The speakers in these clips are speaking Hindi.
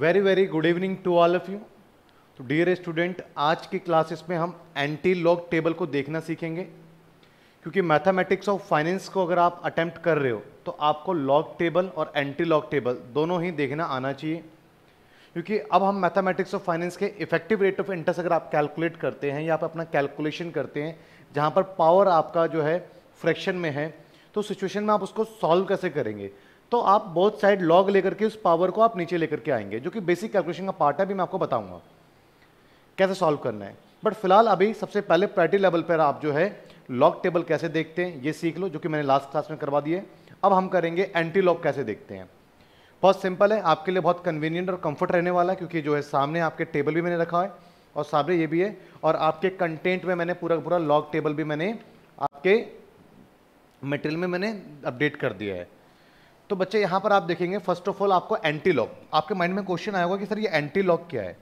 very very good evening to all of you तो डियर स्टूडेंट आज की क्लासेस में हम एंटी लॉग टेबल को देखना सीखेंगे क्योंकि मैथमेटिक्स ऑफ फाइनेंस को अगर आप अटैम्प्ट कर रहे हो तो आपको लॉग टेबल और एंटी लॉग टेबल दोनों ही देखना आना चाहिए क्योंकि अब हम मैथमेटिक्स ऑफ फाइनेंस के इफेक्टिव रेट ऑफ इंटरेस्ट अगर आप कैलकुलेट करते हैं या आप अपना कैलकुलेशन करते हैं जहाँ पर पावर आपका जो है फ्रैक्शन में है तो सिचुएशन में आप उसको सॉल्व कैसे करेंगे तो आप बहुत साइड लॉग लेकर के उस पावर को आप नीचे लेकर के आएंगे जो कि बेसिक कैलकुलेशन का पार्ट है भी मैं आपको बताऊंगा कैसे सॉल्व करना है बट फिलहाल अभी सबसे पहले प्रायरिटी लेवल पर आप जो है लॉग टेबल कैसे देखते हैं ये सीख लो जो कि मैंने लास्ट क्लास में करवा दिए अब हम करेंगे एंटी लॉग कैसे देखते हैं बहुत सिंपल है आपके लिए बहुत कन्वीनियंट और कम्फर्ट रहने वाला है क्योंकि जो है सामने आपके टेबल भी मैंने रखा है और सामने ये भी है और आपके कंटेंट में मैंने पूरा पूरा लॉग टेबल भी मैंने आपके मटेरियल में मैंने अपडेट कर दिया है तो बच्चे यहाँ पर आप देखेंगे फर्स्ट ऑफ ऑल आपको एंटी लॉक आपके माइंड में क्वेश्चन आया होगा कि सर ये एंटी लॉक क्या है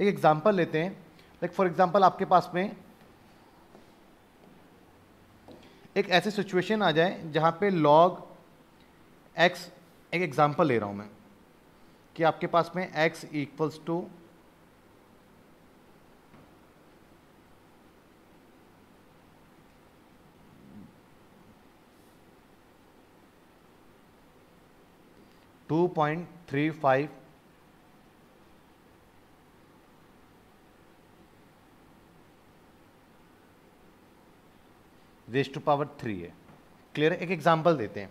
एक एग्जाम्पल लेते हैं लाइक फॉर एग्जाम्पल आपके पास में एक ऐसी सिचुएशन आ जाए जहाँ पे लॉग एक्स एक एग्जाम्पल ले रहा हूँ मैं कि आपके पास में X equals to 2.35 raise to power three है क्लियर है एक एग्जांपल देते हैं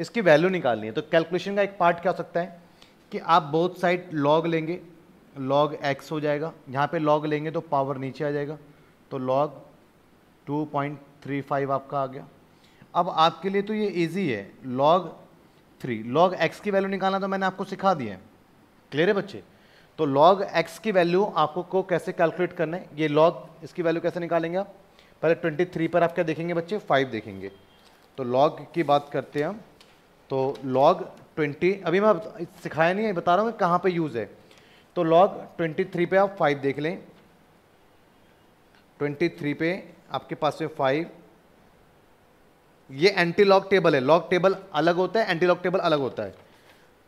इसकी वैल्यू निकालनी है तो कैलकुलेशन का एक पार्ट क्या हो सकता है कि आप बोथ साइड लॉग लेंगे लॉग एक्स हो जाएगा यहाँ पे लॉग लेंगे तो पावर नीचे आ जाएगा तो लॉग 2.35 आपका आ गया अब आपके लिए तो ये इजी है लॉग थ्री लॉग एक्स की वैल्यू निकालना तो मैंने आपको सिखा दिया है क्लियर है बच्चे तो लॉग एक्स की वैल्यू आपको को कैसे कैलकुलेट करना है ये लॉग इसकी वैल्यू कैसे निकालेंगे आप पहले ट्वेंटी थ्री पर आप क्या देखेंगे बच्चे फाइव देखेंगे तो लॉग की बात करते हैं हम तो लॉग ट्वेंटी अभी मैं सिखाया नहीं है बता रहा हूँ कहाँ पे यूज़ है तो लॉग ट्वेंटी थ्री पे आप फाइव देख लें ट्वेंटी थ्री पे आपके पास में फाइव ये एंटी लॉक टेबल है लॉक टेबल अलग होता है एंटी लॉक टेबल अलग होता है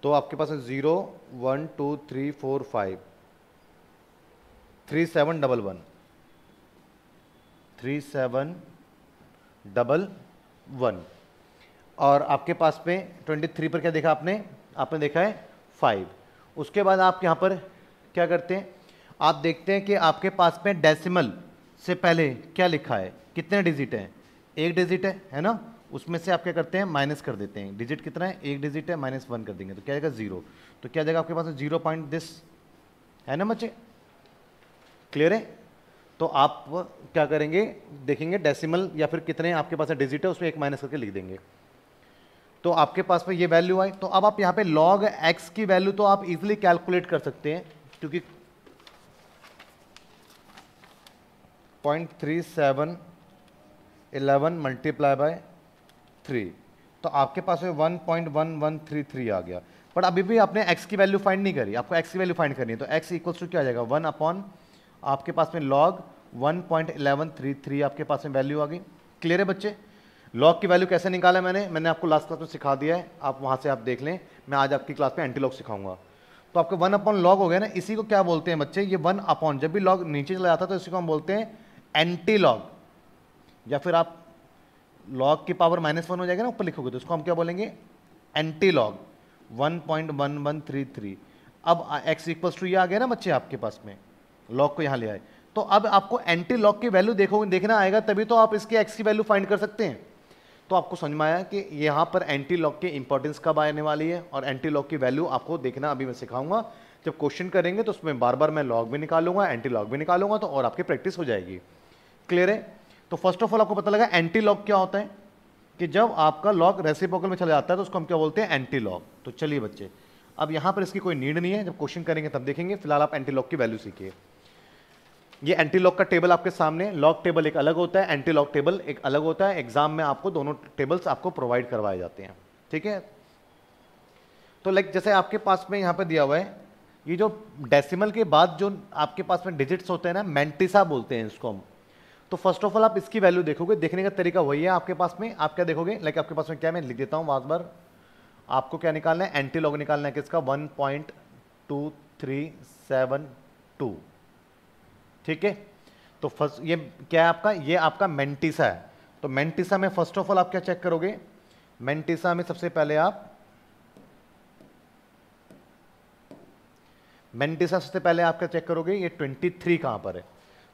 तो आपके पास है zero one two three four five three seven double one three seven double one और आपके पास में ट्वेंटी थ्री पर क्या देखा आपने आपने देखा है फाइव उसके बाद आप यहाँ पर क्या करते हैं आप देखते हैं कि आपके पास में डेसिमल से पहले क्या लिखा है कितने डिजिट हैं एक डिजिट है है ना उसमें से आप क्या करते हैं माइनस कर देते हैं डिजिट कितना है एक डिजिट है माइनस वन कर देंगे तो क्या जाएगा जीरो तो क्या जाएगा आपके पास जीरो पॉइंट दिस है ना बच्चे क्लियर है तो आप क्या करेंगे देखेंगे डेसिमल या फिर कितने आपके पास डिजिट है उसमें एक माइनस करके लिख देंगे तो आपके पास में ये वैल्यू आई तो अब आप यहाँ पे लॉग एक्स की वैल्यू तो आप इजिली कैलकुलेट कर सकते हैं क्योंकि point three seven eleven multiply by three तो आपके पास में थ्री आ गया बट अभी भी आपने x की वैल्यू फाइंड नहीं करी आपको x की वैल्यू फाइंड करनी है तो x इक्वल्स टू क्या आ जाएगा वन अपॉन आपके पास में log one point eleven three three आपके पास में वैल्यू आ गई क्लियर है बच्चे लॉग की वैल्यू कैसे निकाला मैंने मैंने आपको लास्ट क्लास में सिखा दिया है आप वहाँ से आप देख लें मैं आज आपकी क्लास में एंटी लॉग सिखाऊंगा तो आपके वन अपॉन लॉग हो गया ना इसी को क्या बोलते हैं बच्चे ये वन अपॉन जब भी लॉग नीचे चला जाता है तो इसी को हम बोलते हैं एंटी लॉग या फिर आप लॉग की पावर माइनस वन हो जाएगा ना ऊपर लिखोगे तो उसको हम क्या बोलेंगे anti log one point one one three three अब एक्स इक्वल्स टू ये आ गया ना बच्चे आपके पास में लॉग को यहाँ ले आए तो अब आपको एंटी लॉग की वैल्यू देखोगे देखना आएगा तभी तो आप इसके एक्स की वैल्यू फाइंड कर सकते हैं तो आपको समझ में आया कि यहाँ पर एंटी लॉग की इंपॉर्टेंस कब आने वाली है और एंटी लॉग की वैल्यू आपको देखना अभी मैं सिखाऊंगा जब क्वेश्चन करेंगे तो उसमें बार बार मैं लॉग भी निकालूंगा एंटी लॉग भी निकालूंगा तो और आपकी प्रैक्टिस हो जाएगी क्लियर है तो फर्स्ट ऑफ ऑल आपको पता लगा एंटी लॉक क्या होता है कि जब आपका लॉक रेसिप्रोकल में चला जाता है तो उसको हम क्या बोलते हैं एंटी लॉक तो चलिए बच्चे अब यहां पर इसकी कोई नीड नहीं है जब क्वेश्चन करेंगे तब देखेंगे फिलहाल आप एंटी लॉक की वैल्यू सीखिए ये एंटी लॉक का टेबल आपके सामने लॉक टेबल एक अलग होता है एंटी लॉक टेबल एक अलग होता है एग्जाम में आपको दोनों टेबल्स आपको प्रोवाइड करवाए जाते हैं ठीक है तो लाइक जैसे आपके पास में यहाँ पे दिया हुआ है ये जो डेसिमल के बाद जो आपके पास में डिजिट्स होते हैं ना मेंटिसा बोलते हैं इसको हम तो फर्स्ट ऑफ ऑल आप इसकी वैल्यू देखोगे देखने का तरीका वही है आपके पास में आप क्या देखोगे लाइक आपके पास में क्या मैं लिख देता हूँ बार बार आपको क्या निकालना है एंटी लॉग निकालना है किसका one point two three seven two ठीक है तो फर्स्ट ये क्या है आपका ये आपका मेंटिसा है तो मेंटिसा में फर्स्ट ऑफ ऑल आप क्या चेक करोगे मेंटिसा में सबसे पहले आप मेंटिसा सबसे पहले आप क्या चेक करोगे ये 23 थ्री कहाँ पर है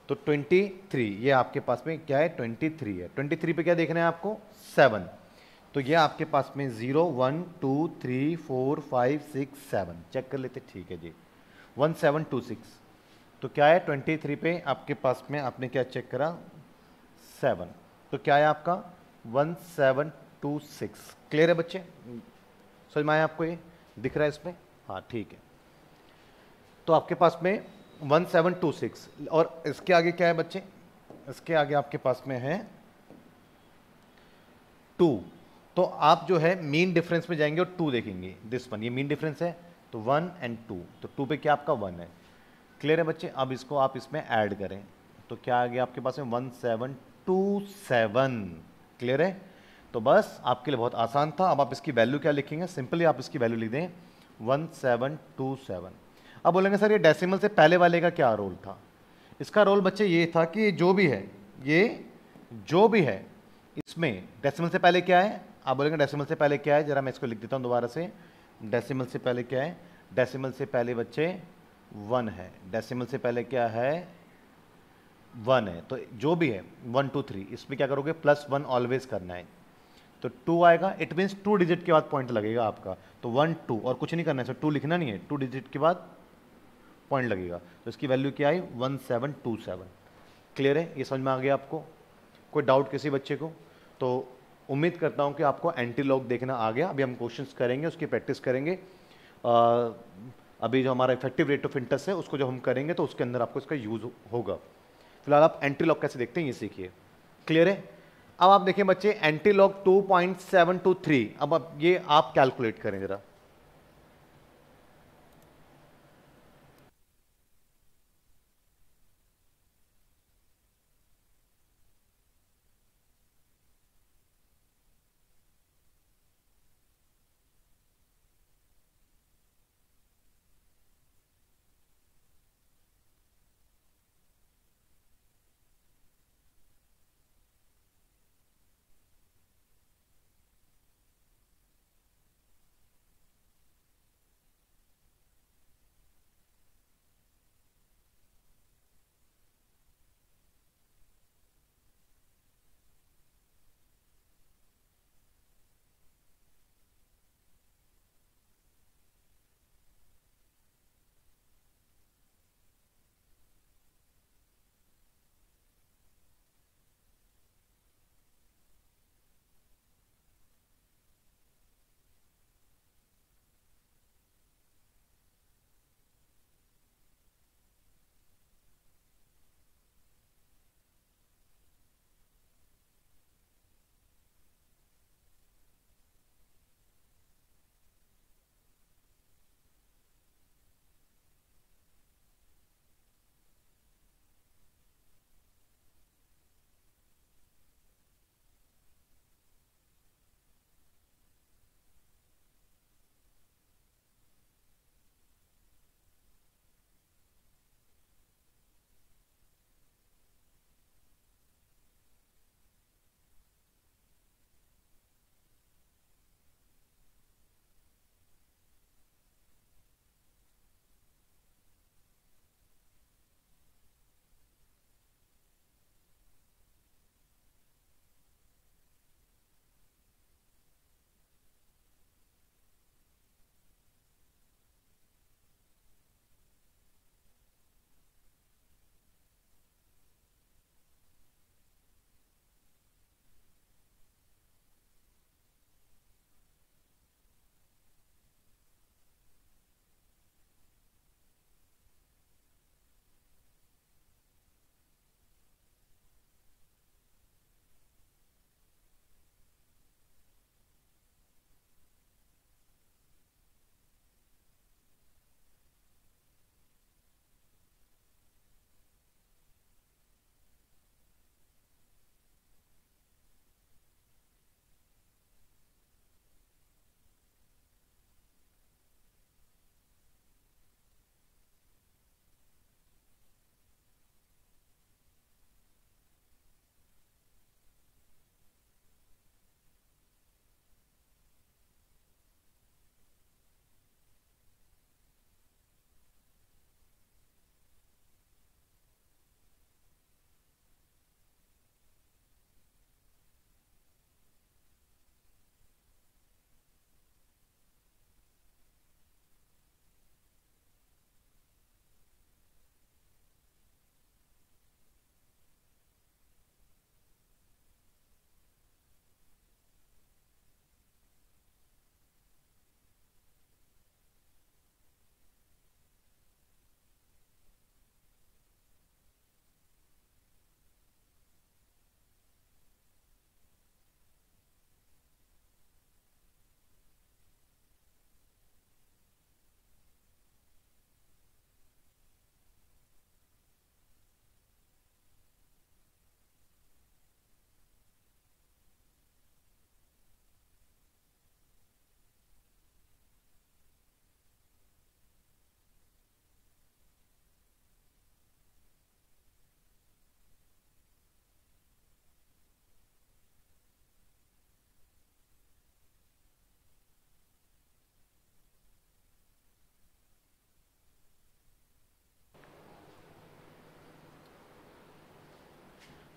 तो 23 ये आपके पास में क्या है 23 है 23 पे क्या देखना है आपको 7 तो ये आपके पास में zero one two three four five six seven check कर लेते ठीक है जी वन सेवन टू सिक्स तो क्या है ट्वेंटी थ्री पे आपके पास में आपने क्या चेक करा सेवन तो क्या है आपका one seven two six clear है बच्चे समझ में आया आपको ये दिख रहा है इसमें हाँ ठीक है तो आपके पास में वन सेवन टू सिक्स और इसके आगे क्या है बच्चे इसके आगे आपके पास में है टू तो आप जो है मीन डिफरेंस में जाएंगे और टू देखेंगे दिस वन ये मीन डिफरेंस है तो वन एंड टू तो टू पे क्या आपका वन है क्लियर है बच्चे अब इसको आप इसमें ऐड करें तो क्या आ गया आपके पास में one seven two seven clear है तो बस आपके लिए बहुत आसान था अब आप इसकी वैल्यू क्या लिखेंगे सिंपली आप इसकी वैल्यू लिख दें वन सेवन टू सेवन अब बोलेंगे सर ये डेसिमल से पहले वाले का क्या रोल था इसका रोल बच्चे ये था कि जो भी है ये जो भी है इसमें डेसिमल से पहले क्या है आप बोलेंगे डेसिमल से पहले क्या है जरा मैं इसको लिख देता हूँ दोबारा से डेसिमल से पहले क्या है डेसिमल से पहले बच्चे वन है डेसिमल से पहले क्या है वन है तो जो भी है वन टू थ्री इसमें क्या करोगे प्लस वन ऑलवेज करना है तो टू आएगा इट मीन्स टू डिजिट के बाद पॉइंट लगेगा आपका तो वन टू और कुछ नहीं करना है सर टू लिखना नहीं है टू डिजिट के बाद पॉइंट लगेगा तो इसकी वैल्यू क्या आई सेवन क्लियर है ये समझ में आ गया आपको कोई डाउट किसी बच्चे को तो उम्मीद करता हूँ कि आपको एंटी लॉक देखना आ गया अभी हम क्वेश्चन करेंगे उसकी प्रैक्टिस करेंगे आ, अभी जो हमारा इफेक्टिव रेट ऑफ इंटरेस्ट है उसको जब हम करेंगे तो उसके अंदर आपको इसका यूज़ होगा फिलहाल आप एंटी लॉक कैसे देखते हैं ये सीखिए क्लियर है अब आप देखिए बच्चे anti log two point seven two three अब अब ये आप कैलकुलेट करें ज़रा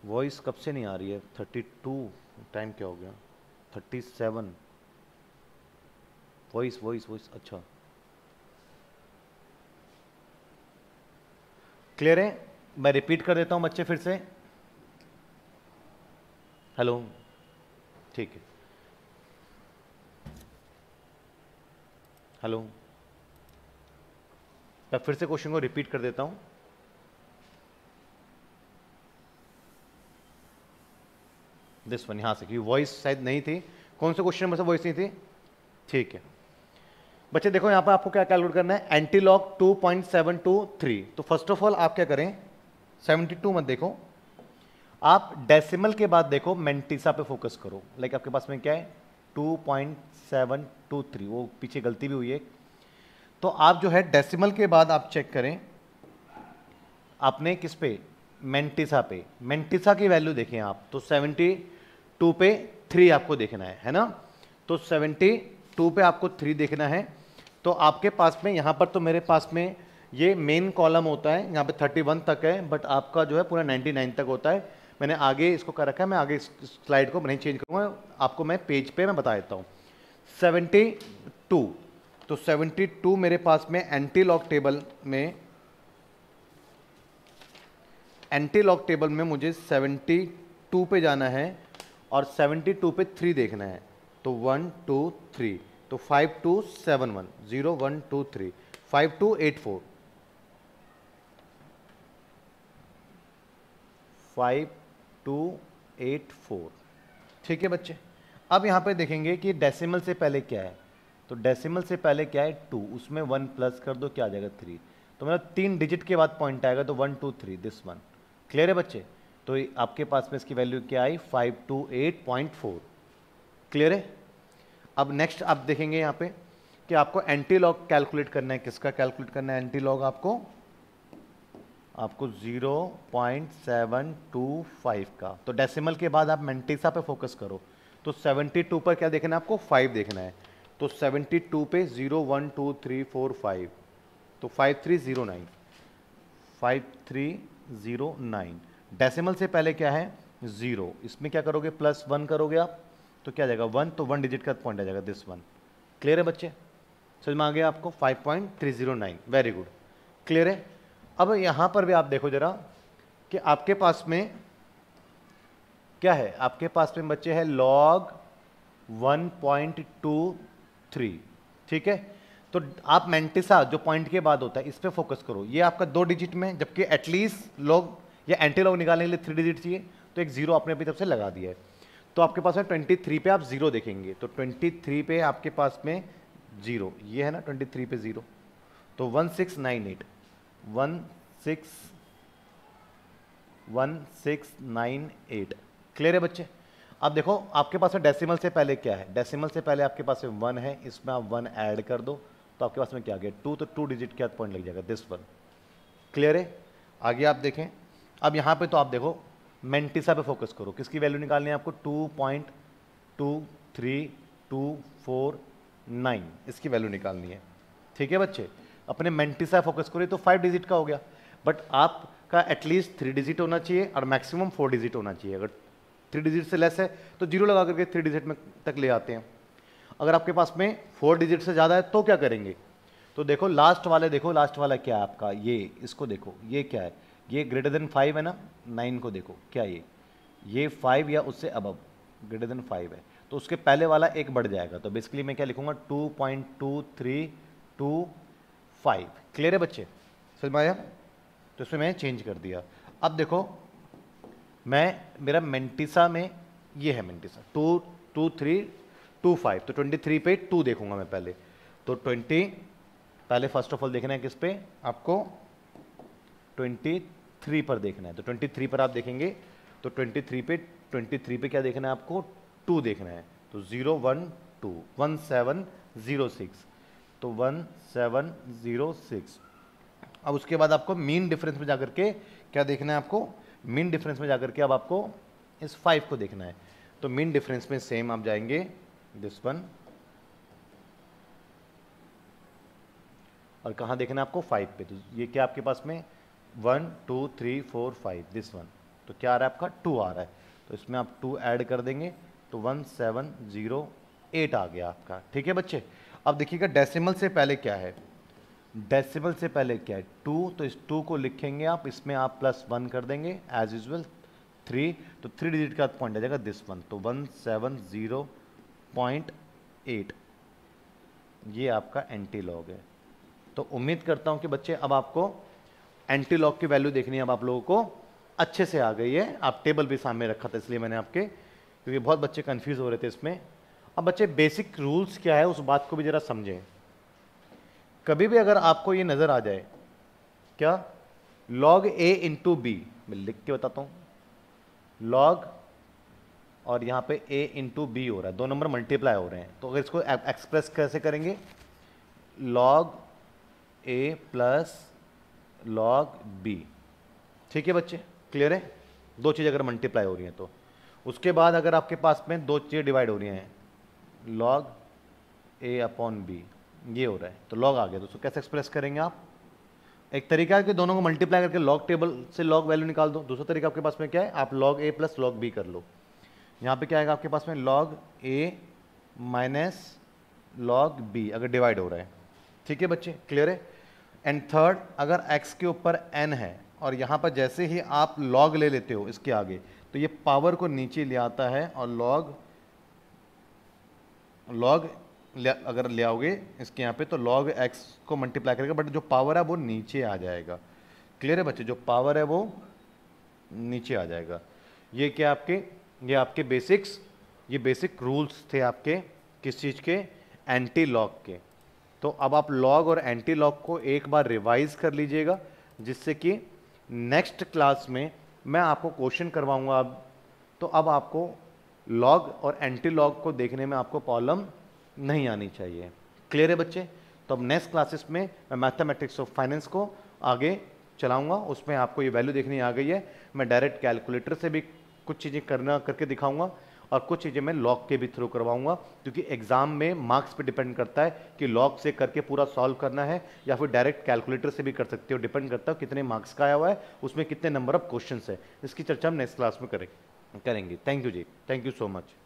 वॉइस कब से नहीं आ रही है थर्टी टू टाइम क्या हो गया thirty seven voice voice voice अच्छा क्लियर है मैं रिपीट कर देता हूं बच्चे फिर से हेलो ठीक है हेलो मैं फिर से क्वेश्चन को रिपीट कर देता हूं दिस वन यहाँ से क्योंकि वॉइस शायद नहीं थी कौन से क्वेश्चन नंबर से वॉइस नहीं थी ठीक है बच्चे देखो यहाँ पर आपको क्या कैलकुलेट करना है anti log two point seven two three तो फर्स्ट ऑफ ऑल आप क्या करें सेवेंटी टू मत देखो आप डेसिमल के बाद देखो मेंटिसा पे फोकस करो लाइक आपके पास में क्या है two two point seven three वो पीछे गलती भी हुई है तो आप जो है डेसिमल के बाद आप चेक करें आपने किस पे मेंटिसा पे मेंटिसा की वैल्यू देखें आप तो 72 पे थ्री आपको देखना है है ना तो 72 पे आपको थ्री देखना है तो आपके पास में यहाँ पर तो मेरे पास में ये मेन कॉलम होता है यहाँ पे 31 तक है बट आपका जो है पूरा 99 तक होता है मैंने आगे इसको कर रखा है मैं आगे स्लाइड को नहीं चेंज करूँगा आपको मैं पेज पे मैं बता देता हूँ सेवेंटी तो सेवेंटी मेरे पास में एंटी लॉक टेबल में एंटी लॉक टेबल में मुझे 72 पे जाना है और 72 पे थ्री देखना है तो वन टू थ्री तो five two seven one zero one two three five two eight four five two eight four ठीक है बच्चे अब यहाँ पे देखेंगे कि डेसिमल से पहले क्या है तो डेसिमल से पहले क्या है टू उसमें वन प्लस कर दो क्या आ जाएगा थ्री तो मतलब तीन डिजिट के बाद पॉइंट आएगा तो one two three this one clear है बच्चे तो आपके पास में इसकी वैल्यू क्या आई 528.4 क्लियर है अब नेक्स्ट आप देखेंगे यहाँ पे कि आपको एंटी लॉग कैलकुलेट करना है किसका कैलकुलेट करना है एंटी लॉग आपको आपको 0.725 का तो डेसिमल के बाद आप मेंटिसा पे फोकस करो तो 72 पर क्या देखना है आपको 5 देखना है तो 72 पे 0, 1, 2, 3, 4, 5 तो 5309 थ्री ज़ीरो नाइन डेसिमल से पहले क्या है ज़ीरो इसमें क्या करोगे प्लस वन करोगे आप तो क्या जाएगा वन तो वन डिजिट का पॉइंट आ जाएगा दिस वन क्लियर है बच्चे समझ में आ गया आपको five point three zero nine very good clear है अब यहाँ पर भी आप देखो ज़रा कि आपके पास में क्या है आपके पास में बच्चे है log one point two three ठीक है तो आप मेंटिसा जो पॉइंट के बाद होता है इस पर फोकस करो ये आपका दो डिजिट में जबकि एटलीस्ट लोग या एंटी लॉग निकालने के लिए थ्री डिजिट चाहिए तो एक जीरो आपने अभी तरफ से लगा दिया है तो आपके पास में ट्वेंटी थ्री पे आप जीरो देखेंगे तो ट्वेंटी थ्री पे आपके पास में जीरो ये है ना ट्वेंटी थ्री पे जीरो तो one six nine eight one six one six nine eight clear है बच्चे अब देखो आपके पास में डेसिमल से पहले क्या है डेसिमल से पहले आपके पास में वन है इसमें आप वन ऐड कर दो तो आपके पास में क्या आ गया टू तो टू डिजिट के पॉइंट लग जाएगा दिस वन क्लियर है आगे आप देखें अब यहाँ पे तो आप देखो मेंटिसा पे फोकस करो किसकी वैल्यू निकालनी है आपको two point two three two four nine इसकी वैल्यू निकालनी है ठीक है बच्चे अपने मेंटिसा फोकस करो तो फाइव डिजिट का हो गया बट आपका एटलीस्ट थ्री डिजिट होना चाहिए और मैक्सिमम फोर डिजिट होना चाहिए अगर थ्री डिजिट से लेस है तो जीरो लगा करके थ्री डिजिट में तक ले आते हैं अगर आपके पास में फोर डिजिट से ज़्यादा है तो क्या करेंगे तो देखो लास्ट वाले देखो लास्ट वाला क्या है आपका ये इसको देखो ये क्या है ये ग्रेटर देन फाइव है ना नाइन को देखो क्या ये ये फाइव या उससे अबब ग्रेटर देन फाइव है तो उसके पहले वाला एक बढ़ जाएगा तो बेसिकली मैं क्या लिखूंगा two point two three two five clear है बच्चे समझ आया तो इसमें मैंने चेंज कर दिया अब देखो मैं मेरा मेंटिसा में ये है mantissa two two three two five तो ट्वेंटी थ्री पे टू देखूंगा मैं पहले तो ट्वेंटी पहले फर्स्ट ऑफ ऑल देखना है किस पे आपको ट्वेंटी थ्री पर देखना है तो ट्वेंटी थ्री पर आप देखेंगे तो ट्वेंटी थ्री पे ट्वेंटी थ्री पे क्या देखना है आपको टू देखना है तो zero one two one seven zero six तो वन सेवन ज़ीरो सिक्स अब उसके बाद आपको मीन डिफरेंस में जाकर के क्या देखना है आपको मीन डिफरेंस में जाकर के अब आपको इस फाइव को देखना है तो मीन डिफरेंस में सेम आप जाएंगे दिस वन और कहाँ देखना आपको फाइव पे तो ये क्या आपके पास में one two three four five this one तो क्या आ रहा है आपका टू आ रहा है तो इसमें आप टू ऐड कर देंगे तो वन सेवन ज़ीरो एट आ गया आपका ठीक है बच्चे अब देखिएगा डेसिमल से पहले क्या है डेसिमल से पहले क्या है टू तो इस टू को लिखेंगे आप इसमें आप प्लस वन कर देंगे एज यूजल थ्री तो थ्री डिजिट का पॉइंट आ जाएगा दिस वन तो one seven zero point eight ये आपका एंटी लॉग है तो उम्मीद करता हूं कि बच्चे अब आपको एंटी लॉग की वैल्यू देखनी है अब आप लोगों को अच्छे से आ गई है आप टेबल भी सामने रखा था इसलिए मैंने आपके क्योंकि बहुत बच्चे कंफ्यूज हो रहे थे इसमें अब बच्चे बेसिक रूल्स क्या है उस बात को भी ज़रा समझें कभी भी अगर आपको ये नज़र आ जाए क्या लॉग ए इंटू बी मैं लिख के बताता हूँ लॉग और यहाँ पे a इंटू बी हो रहा है दो नंबर मल्टीप्लाई हो रहे हैं तो अगर इसको एक्सप्रेस कैसे करेंगे log a plus log B ठीक है बच्चे क्लियर है दो चीज़ अगर मल्टीप्लाई हो रही हैं तो उसके बाद अगर आपके पास में दो चीज़ें डिवाइड हो रही हैं लॉग ए अपॉन बी ये हो रहा है तो लॉग आ गया तो उसको कैसे एक्सप्रेस करेंगे आप एक तरीका है कि दोनों को मल्टीप्लाई करके लॉग टेबल से लॉग वैल्यू निकाल दो दूसरा तरीका आपके पास में क्या है आप log A plus log B कर लो यहाँ पे क्या आएगा आपके पास में log A minus log B अगर डिवाइड हो रहा है ठीक है बच्चे क्लियर है एंड थर्ड अगर एक्स के ऊपर एन है और यहाँ पर जैसे ही आप लॉग ले लेते हो इसके आगे तो ये पावर को नीचे ले आता है और लॉग लॉग अगर ले आओगे इसके यहाँ पे तो लॉग एक्स को मल्टीप्लाई करेगा बट जो पावर है वो नीचे आ जाएगा क्लियर है बच्चे जो पावर है वो नीचे आ जाएगा ये क्या आपके ये आपके बेसिक्स ये बेसिक रूल्स थे आपके किस चीज़ के एंटी लॉग के तो अब आप लॉग और एंटी लॉग को एक बार रिवाइज कर लीजिएगा जिससे कि नेक्स्ट क्लास में मैं आपको क्वेश्चन करवाऊंगा अब तो अब आपको लॉग और एंटी लॉग को देखने में आपको प्रॉब्लम नहीं आनी चाहिए क्लियर है बच्चे तो अब नेक्स्ट क्लासेस में मैं मैथमेटिक्स ऑफ फाइनेंस को आगे चलाऊंगा उसमें आपको ये वैल्यू देखनी आ गई है मैं डायरेक्ट कैलकुलेटर से भी कुछ चीज़ें करना करके दिखाऊंगा और कुछ चीज़ें मैं लॉक के भी थ्रू करवाऊंगा क्योंकि एग्ज़ाम में मार्क्स पे डिपेंड करता है कि लॉक से करके पूरा सॉल्व करना है या फिर डायरेक्ट कैलकुलेटर से भी कर सकते हो डिपेंड करता है कितने मार्क्स का आया हुआ है उसमें कितने नंबर ऑफ क्वेश्चन है इसकी चर्चा हम नेक्स्ट क्लास में करें करेंगे थैंक यू जी थैंक यू सो मच